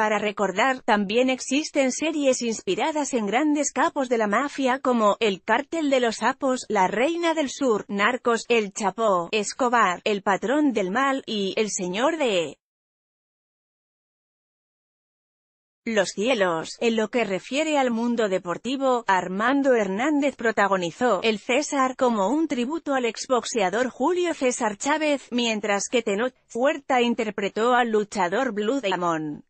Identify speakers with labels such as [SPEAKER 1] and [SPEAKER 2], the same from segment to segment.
[SPEAKER 1] Para recordar, también existen series inspiradas en grandes capos de la mafia como El Cártel de los Sapos, La Reina del Sur, Narcos, El Chapó, Escobar, El Patrón del Mal y El Señor de... Los cielos. En lo que refiere al mundo deportivo, Armando Hernández protagonizó El César como un tributo al exboxeador Julio César Chávez, mientras que Tenot Fuerta interpretó al luchador Blue Demon.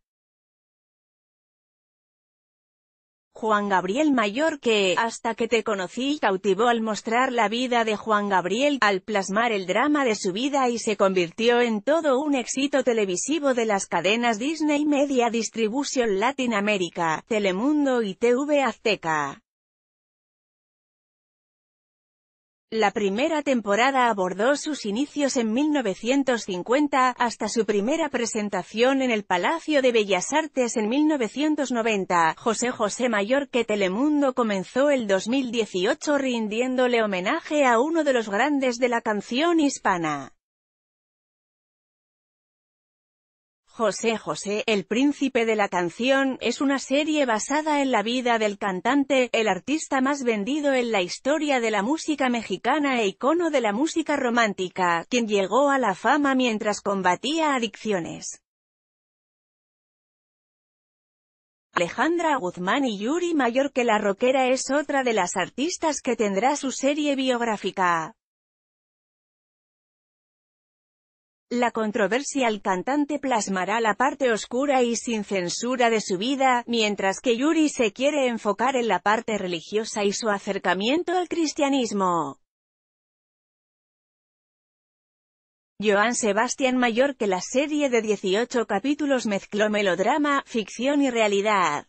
[SPEAKER 1] Juan Gabriel Mayor que, hasta que te conocí, cautivó al mostrar la vida de Juan Gabriel, al plasmar el drama de su vida y se convirtió en todo un éxito televisivo de las cadenas Disney Media Distribution Latinoamérica, Telemundo y TV Azteca. La primera temporada abordó sus inicios en 1950, hasta su primera presentación en el Palacio de Bellas Artes en 1990. José José Mayor que Telemundo comenzó el 2018 rindiéndole homenaje a uno de los grandes de la canción hispana. José José, El Príncipe de la Canción, es una serie basada en la vida del cantante, el artista más vendido en la historia de la música mexicana e icono de la música romántica, quien llegó a la fama mientras combatía adicciones. Alejandra Guzmán y Yuri Mayor que la Roquera es otra de las artistas que tendrá su serie biográfica. La controversia al cantante plasmará la parte oscura y sin censura de su vida, mientras que Yuri se quiere enfocar en la parte religiosa y su acercamiento al cristianismo. Joan Sebastián Mayor que la serie de 18 capítulos mezcló melodrama, ficción y realidad.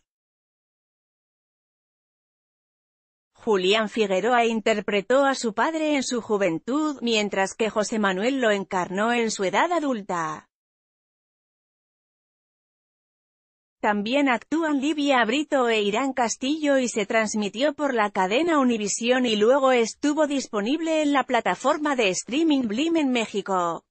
[SPEAKER 1] Julián Figueroa interpretó a su padre en su juventud, mientras que José Manuel lo encarnó en su edad adulta. También actúan Livia Brito e Irán Castillo y se transmitió por la cadena Univisión y luego estuvo disponible en la plataforma de streaming Blim en México.